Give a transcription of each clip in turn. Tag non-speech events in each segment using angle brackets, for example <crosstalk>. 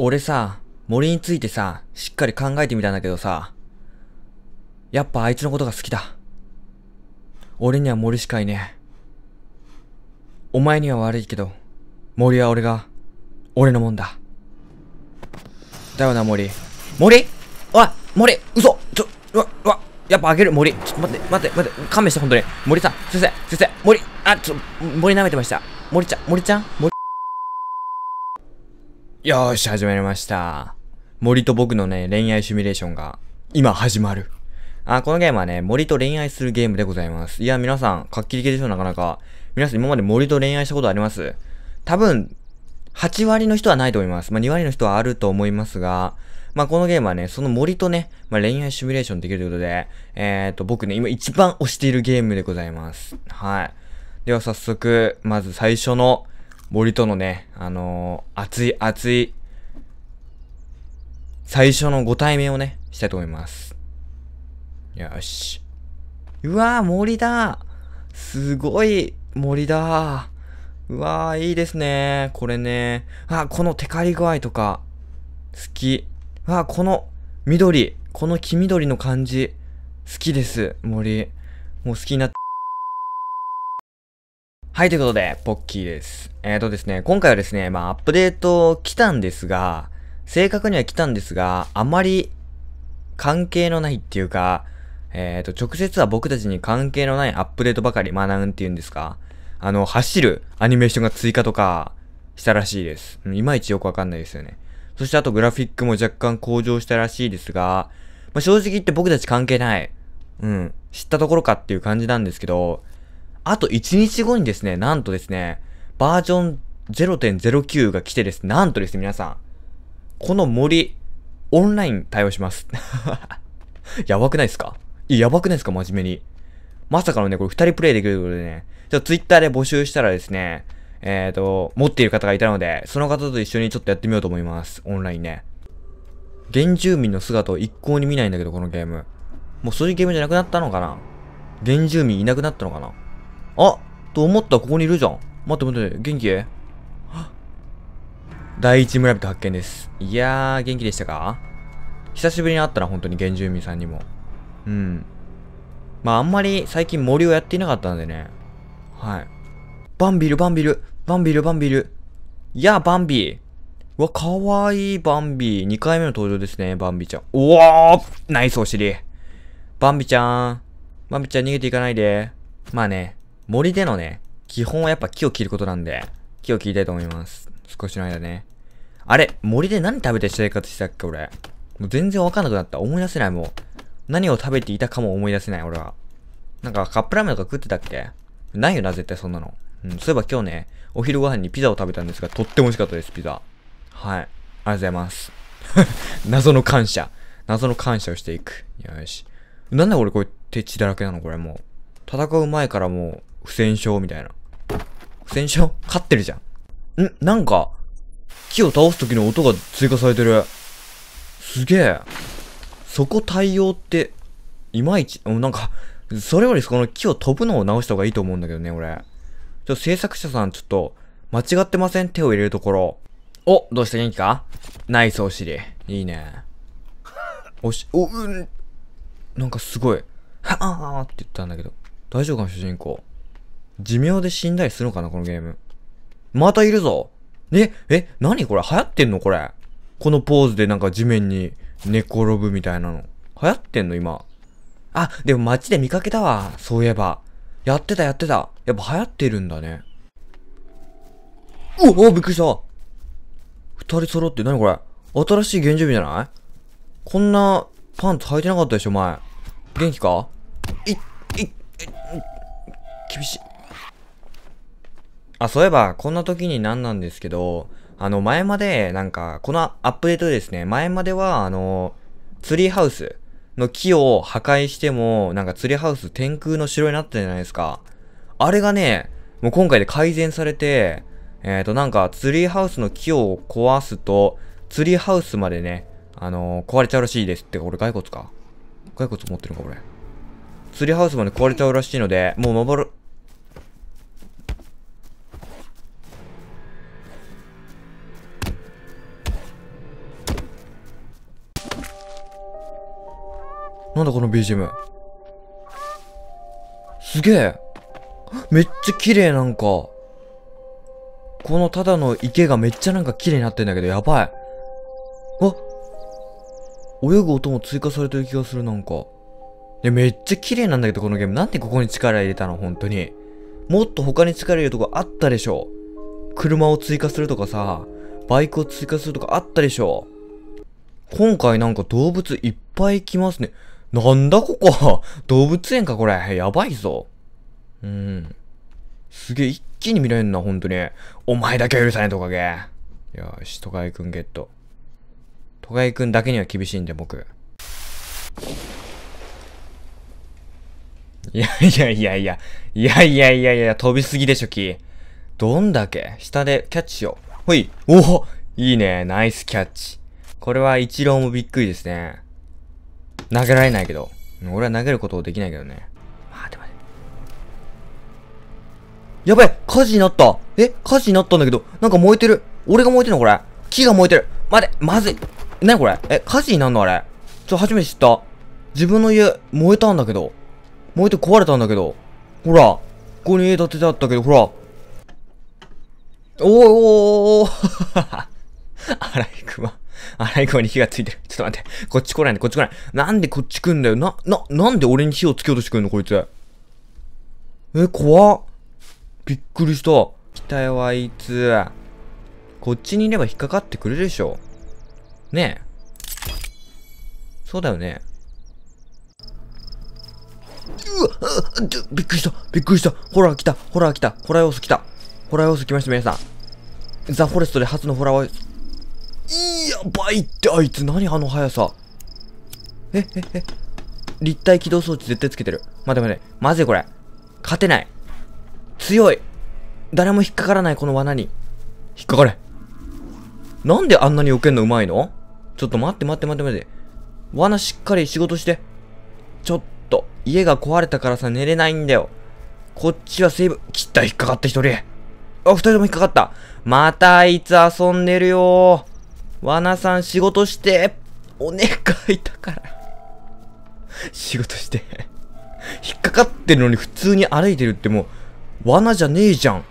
俺さ、森についてさ、しっかり考えてみたんだけどさ、やっぱあいつのことが好きだ。俺には森しかいねえ。お前には悪いけど、森は俺が、俺のもんだ。だよな、森。森おい森嘘ちょ、うわ、うわ、やっぱあげる、森。ちょっと待って、待って、待って、勘弁して、ほんとに。森さん、先生、先生、森、あ、ちょ、森舐めてました。森ちゃん、森ちゃん森よーし、始まりました。森と僕のね、恋愛シミュレーションが、今始まる。あ、このゲームはね、森と恋愛するゲームでございます。いや、皆さん、かっきり系でしょ、なかなか。皆さん、今まで森と恋愛したことあります多分、8割の人はないと思います。まあ、2割の人はあると思いますが、まあ、このゲームはね、その森とね、まあ、恋愛シミュレーションできるということで、えーと、僕ね、今一番推しているゲームでございます。はい。では早速、まず最初の、森とのね、あのー、熱い熱い、最初のご対面をね、したいと思います。よし。うわー、森だすごい森だうわー、いいですねこれねあ、このテカリ具合とか、好き。あ、この緑、この黄緑の感じ、好きです、森。もう好きになって。はい、ということで、ポッキーです。えーとですね、今回はですね、まあ、アップデート来たんですが、正確には来たんですが、あまり関係のないっていうか、えーと、直接は僕たちに関係のないアップデートばかり、まあ、なんて言うんですか、あの、走るアニメーションが追加とか、したらしいです。いまいちよくわかんないですよね。そしてあとグラフィックも若干向上したらしいですが、まあ、正直言って僕たち関係ない。うん。知ったところかっていう感じなんですけど、あと1日後にですね、なんとですね、バージョン0.09が来てですなんとですね、皆さん、この森、オンライン対応します。<laughs> やばくないですかやばくないですか真面目に。まさかのね、これ2人プレイできるということでね、じゃあ Twitter で募集したらですね、えっ、ー、と、持っている方がいたので、その方と一緒にちょっとやってみようと思います。オンラインね。原住民の姿を一向に見ないんだけど、このゲーム。もうそういうゲームじゃなくなったのかな原住民いなくなったのかなあと思ったここにいるじゃん。待って待って、元気第一村人発見です。いやー、元気でしたか久しぶりに会ったな、本当に原住民さんにも。うん。まあ、あんまり最近森をやっていなかったんでね。はい。バンビル、バンビル、バンビル、バンビル。いや、バンビー。うわ、かわいい、バンビー。2回目の登場ですね、バンビちゃん。おー、ナイスお尻。バンビちゃん。バンビちゃん逃げていかないで。まあね。森でのね、基本はやっぱ木を切ることなんで、木を切りたいと思います。少しの間ね。あれ森で何食べて生活したっけ俺。もう全然わかんなくなった。思い出せないもう。何を食べていたかも思い出せない俺は。なんかカップラーメンとか食ってたっけないよな、絶対そんなの。うん、そういえば今日ね、お昼ご飯にピザを食べたんですが、とっても美味しかったです、ピザ。はい。ありがとうございます。<laughs> 謎の感謝。謎の感謝をしていく。よし。なんで俺これ手血だらけなのこれもう。戦う前からもう、不戦勝みたいな。不戦勝勝ってるじゃん。んなんか、木を倒す時の音が追加されてる。すげえ。そこ対応って、いまいち、なんか、それよりこの木を飛ぶのを直した方がいいと思うんだけどね、俺。ちょっと制作者さん、ちょっと、間違ってません手を入れるところ。お、どうした元気かナイスお尻。いいね。おし、お、うん。なんかすごい、はあーって言ったんだけど。大丈夫かな、主人公。寿命で死んだりするのかな、このゲーム。またいるぞえ、え、なにこれ流行ってんのこれ。このポーズでなんか地面に寝転ぶみたいなの。流行ってんの今。あ、でも街で見かけたわ。そういえば。やってたやってた。やっぱ流行ってるんだね。おおびっくりした二人揃って何これ新しい現住民じゃないこんなパンツ履いてなかったでしょ前。元気かい、い、い、厳しい。あ、そういえば、こんな時になんなんですけど、あの、前まで、なんか、このアップデートですね、前までは、あの、ツリーハウスの木を破壊しても、なんかツリーハウス天空の城になったじゃないですか。あれがね、もう今回で改善されて、えっ、ー、と、なんか、ツリーハウスの木を壊すと、ツリーハウスまでね、あのー、壊れちゃうらしいです。って俺、骸骨か骸骨持ってるのか、これ。ツリーハウスまで壊れちゃうらしいので、もうる、なんだこの BGM。すげえめっちゃ綺麗なんか。このただの池がめっちゃなんか綺麗になってんだけど、やばい。あ泳ぐ音も追加されてる気がする、なんか。で、めっちゃ綺麗なんだけど、このゲーム。なんでここに力入れたの本当に。もっと他に力入れるとこあったでしょ。車を追加するとかさ、バイクを追加するとかあったでしょ。今回なんか動物いっぱい来ますね。なんだここ <laughs> 動物園かこれ。やばいぞ。うん。すげえ、一気に見られんな、本当に。お前だけは許さないトカゲ。よし、トカゲくんゲット。トカゲくんだけには厳しいんで、僕。いやいやいやいや。いやいやいやいや、飛びすぎでしょ、キー。どんだけ下でキャッチしよう。ほい。おおいいね。ナイスキャッチ。これは一郎もびっくりですね。投げられないけど。俺は投げることできないけどね。待て待て。やばい火事になったえ火事になったんだけど、なんか燃えてる。俺が燃えてるのこれ。木が燃えてる。待て、まずい。なにこれえ、火事になんのあれちょ、初めて知った。自分の家、燃えたんだけど。燃えて壊れたんだけど。ほら、ここに家建ててあったけど、ほら。おーおーおーあら、い <laughs> くま。イ <laughs> いマに火がついてる。ちょっと待って。こっち来ないで、こっち来ない。なんでこっち来んだよ。な、な、なんで俺に火をつけようとしてくんの、こいつ。え、怖っ。びっくりした。来たよ、あいつ。こっちにいれば引っかかってくれるでしょ。ねえ。そうだよね。うわうびっくりしたびっくりしたホラー来たホラー来たホラー要素来たホラー要素来ました皆さん。ザ・フォレストで初のホラーやばいってあいつ何あの速さえええ立体起動装置絶対つけてる待て待てまずいこれ勝てない強い誰も引っかからないこの罠に引っかかれなんであんなに避けんのうまいのちょっと待って待って待って待って罠しっかり仕事してちょっと家が壊れたからさ寝れないんだよこっちはセーブ切った引っかかった一人あ二人とも引っかかったまたあいつ遊んでるよわなさん仕事して。お願いだから。仕事して。引っかかってるのに普通に歩いてるってもう、罠じゃねえじゃん。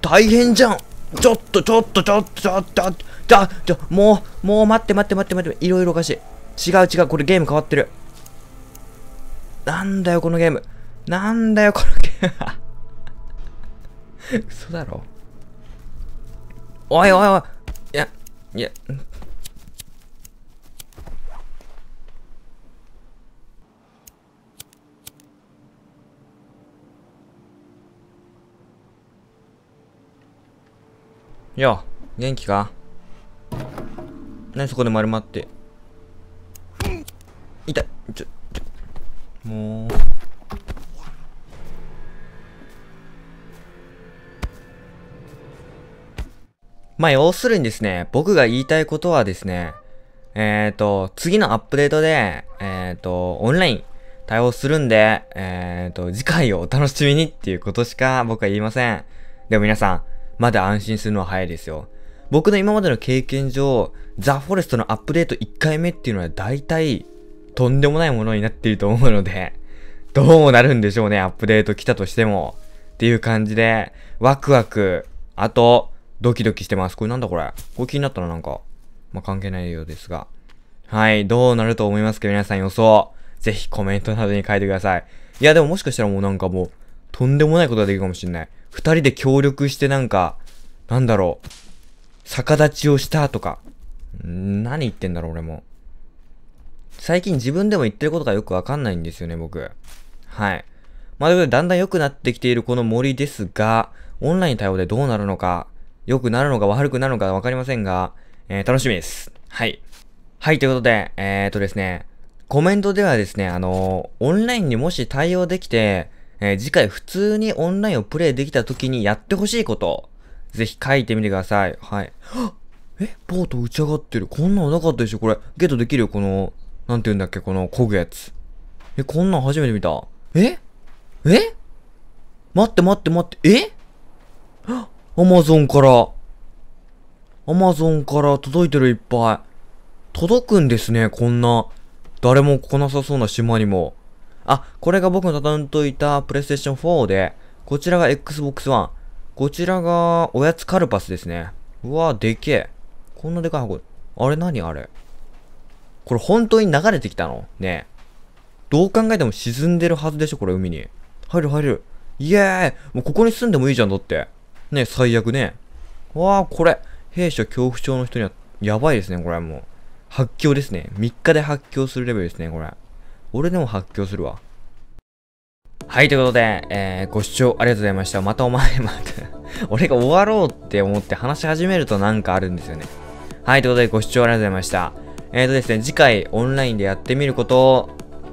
大変じゃん。ちょっとちょっとちょっとちょっと、ちょっと、もう、もう待って待って待って待って、いろいろおかしい。違う違う、これゲーム変わってる。なんだよ、このゲーム。なんだよ、このゲーム。嘘だろ。おいおいおい。いや、いや。よ、元気か何そこで丸まって。痛い、ちょ、ちょ、もう。まあ、要するにですね、僕が言いたいことはですね、えっ、ー、と、次のアップデートで、えっ、ー、と、オンライン対応するんで、えっ、ー、と、次回をお楽しみにっていうことしか僕は言いません。でも皆さん、まだ安心するのは早いですよ。僕の今までの経験上、ザ・フォレストのアップデート1回目っていうのは大体、とんでもないものになっていると思うので、どうなるんでしょうね、アップデート来たとしても。っていう感じで、ワクワク。あと、ドキドキしてます。これなんだこれこれ気になったらなんか、まあ、関係ないようですが。はい、どうなると思いますか皆さん予想。ぜひコメントなどに書いてください。いや、でももしかしたらもうなんかもう、とんでもないことができるかもしんない。二人で協力してなんか、なんだろう。逆立ちをしたとか。何言ってんだろう、俺も。最近自分でも言ってることがよくわかんないんですよね、僕。はい。まあ、ということで、だんだん良くなってきているこの森ですが、オンライン対応でどうなるのか、良くなるのか悪くなるのかわかりませんが、えー、楽しみです。はい。はい、ということで、えー、っとですね、コメントではですね、あのー、オンラインにもし対応できて、えー、次回普通にオンラインをプレイできた時にやってほしいこと、ぜひ書いてみてください。はい。<gasps> え、ボート打ち上がってる。こんなのなかったでしょこれ。ゲットできるよ、この、なんて言うんだっけ、この、こぐやつ。え、こんなん初めて見た。ええ待って待って待って、えっアマゾンから。アマゾンから届いてるいっぱい。届くんですね、こんな。誰も来なさそうな島にも。あ、これが僕の畳んといたプレイステーション4で、こちらが Xbox One。こちらがおやつカルパスですね。うわでけえ。こんなでかい箱。あれ何あれこれ本当に流れてきたのねえ。どう考えても沈んでるはずでしょ、これ海に。入る入る。イエーイもうここに住んでもいいじゃん、だって。ね、最悪ね。わあ、これ。弊社恐怖症の人には、やばいですね、これはもう。発狂ですね。3日で発狂するレベルですね、これ。俺でも発狂するわ。はい、ということで、えー、ご視聴ありがとうございました。またお前、また <laughs> 俺が終わろうって思って話し始めるとなんかあるんですよね。はい、ということでご視聴ありがとうございました。えーとですね、次回オンラインでやってみることを、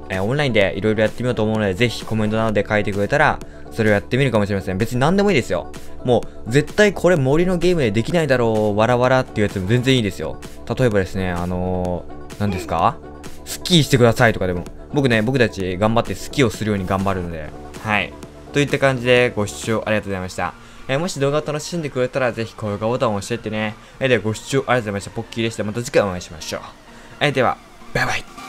えー、オンラインでいろいろやってみようと思うので、ぜひコメントなどで書いてくれたら、それをやってみるかもしれません。別に何でもいいですよ。もう、絶対これ森のゲームでできないだろう、わらわらっていうやつも全然いいですよ。例えばですね、あのー、何ですかスキーしてくださいとかでも。僕ね、僕たち頑張ってスキーをするように頑張るので。はい。といった感じでご視聴ありがとうございました。えー、もし動画を楽しんでくれたらぜひ高評価ボタンを押していってね。えー、ではご視聴ありがとうございました。ポッキーでした。また次回お会いしましょう。えー、では、バイバイ。